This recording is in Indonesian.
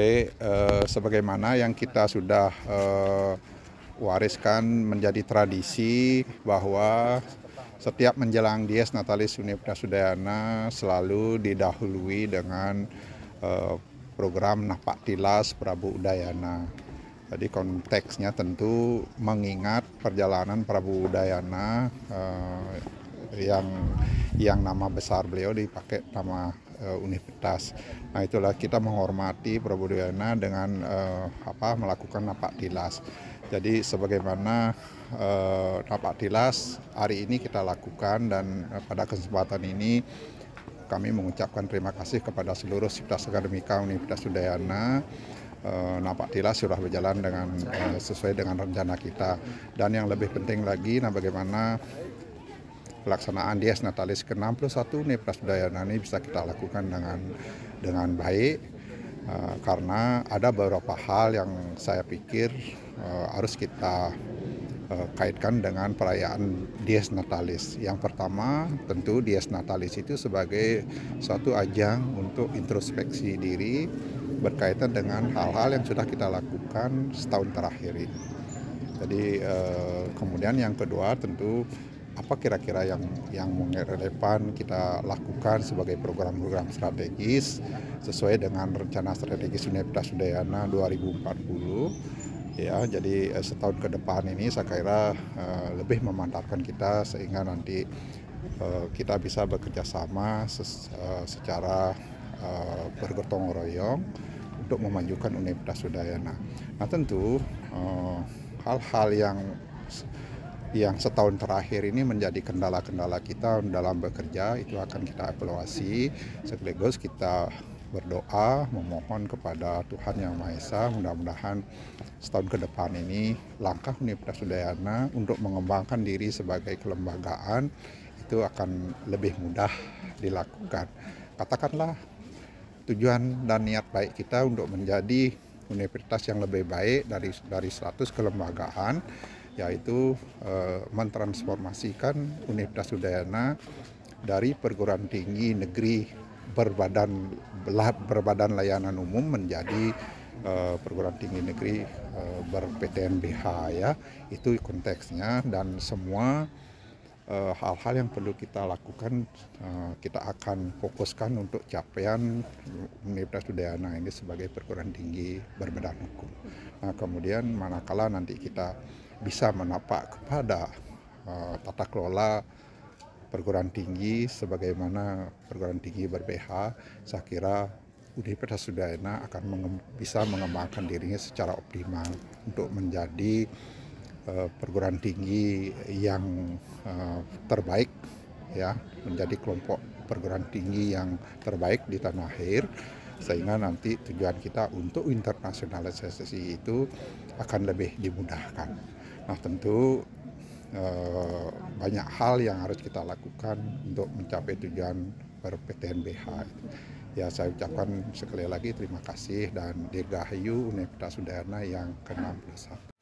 baik eh, sebagaimana yang kita sudah eh, wariskan menjadi tradisi bahwa setiap menjelang Dies Natalis Universitas Udayana selalu didahului dengan eh, program Napak Tilas Prabu Udayana. Jadi konteksnya tentu mengingat perjalanan Prabu Udayana eh, yang yang nama besar beliau dipakai nama uh, universitas. Nah itulah kita menghormati Prabudiwana dengan uh, apa melakukan napak tilas. Jadi sebagaimana uh, eh, napak tilas hari ini kita lakukan dan uh, pada kesempatan ini kami mengucapkan terima kasih kepada seluruh Sivitas Akademika Universitas Udayana Uh, napak tilas sudah berjalan dengan uh, sesuai dengan rencana kita dan yang lebih penting lagi nah bagaimana pelaksanaan Dies Natalis ke-61 nih Prasudayana ini bisa kita lakukan dengan dengan baik uh, karena ada beberapa hal yang saya pikir uh, harus kita uh, kaitkan dengan perayaan Dies Natalis. Yang pertama, tentu Dies Natalis itu sebagai suatu ajang untuk introspeksi diri berkaitan dengan hal-hal yang sudah kita lakukan setahun terakhir ini. Jadi kemudian yang kedua tentu apa kira-kira yang yang relevan kita lakukan sebagai program-program strategis sesuai dengan rencana strategis Universitas Udayana 2040 ya jadi eh, setahun ke depan ini saya kira uh, lebih memantapkan kita sehingga nanti uh, kita bisa bekerja sama ses, uh, secara uh, bergotong royong untuk memajukan Universitas Udayana. Nah tentu hal-hal uh, yang yang setahun terakhir ini menjadi kendala-kendala kita dalam bekerja itu akan kita evaluasi sekaligus kita berdoa memohon kepada Tuhan Yang Maha Esa mudah-mudahan setahun ke depan ini langkah Universitas Udayana untuk mengembangkan diri sebagai kelembagaan itu akan lebih mudah dilakukan katakanlah tujuan dan niat baik kita untuk menjadi universitas yang lebih baik dari dari status kelembagaan yaitu eh, mentransformasikan Universitas Udayana dari perguruan tinggi negeri berbadan berbadan layanan umum menjadi uh, perguruan tinggi negeri uh, eh, ber ya itu konteksnya dan semua hal-hal uh, yang perlu kita lakukan uh, kita akan fokuskan untuk capaian Universitas Udayana ini sebagai perguruan tinggi berbadan hukum. Nah kemudian manakala nanti kita bisa menapak kepada uh, tata kelola perguruan tinggi sebagaimana perguruan tinggi ber saya kira Universitas Udayana akan menge bisa mengembangkan dirinya secara optimal untuk menjadi uh, perguruan tinggi yang uh, terbaik ya, menjadi kelompok perguruan tinggi yang terbaik di tanah air sehingga nanti tujuan kita untuk internasionalisasi itu akan lebih dimudahkan. Nah tentu eh, banyak hal yang harus kita lakukan untuk mencapai tujuan PTNBH. Ya saya ucapkan sekali lagi terima kasih dan dirgahayu Universitas Udayana yang ke-61.